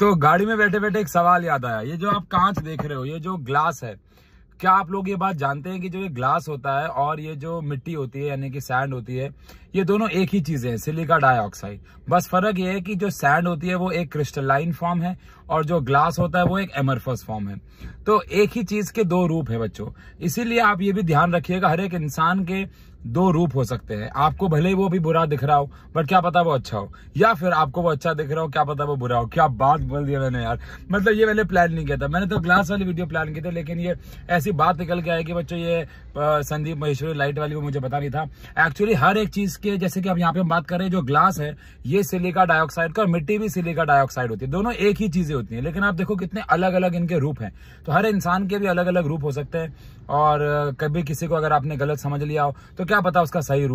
तो गाड़ी में बैठे बैठे एक सवाल याद आया ये जो आप कांच देख रहे हो ये जो ग्लास है क्या आप लोग ये बात जानते हैं कि जो ये ग्लास होता है और ये जो मिट्टी होती है यानी कि सैंड होती है ये दोनों एक ही चीज़ें हैं सिलिका डाइऑक्साइड बस फर्क ये है कि जो सैंड होती है वो एक क्रिस्टलाइन फॉर्म है और जो ग्लास होता है वो एक एमरफस फॉर्म है तो एक ही चीज़ के दो रूप है बच्चों इसीलिए आप ये भी ध्यान रखिएगा हर एक इंसान के दो रूप हो सकते हैं आपको भले ही वो भी बुरा दिख रहा हो बट क्या पता वो अच्छा हो या फिर आपको वो अच्छा दिख रहा हो क्या पता वो बुरा हो क्या बात बोल दिया मैंने यार मतलब ये मैंने प्लान नहीं किया था मैंने तो ग्लास वाली वीडियो प्लान की थी लेकिन ये ऐसी बात निकल के आई कि बच्चों ये संदीप महेश्वरी लाइट वाली वो मुझे पता नहीं था एक्चुअली हर एक चीज के जैसे कि अब यहाँ पे हम बात कर रहे हैं जो ग्लास है ये सिलिका डाइऑक्साइड का मिट्टी भी सिलिका डाइऑक्साइड होती है दोनों एक ही चीजें होती है लेकिन आप देखो कितने अलग अलग इनके रूप है तो हर इंसान के भी अलग अलग रूप हो सकते हैं और कभी किसी को अगर आपने गलत समझ लिया हो तो क्या क्या पता उसका सही रूप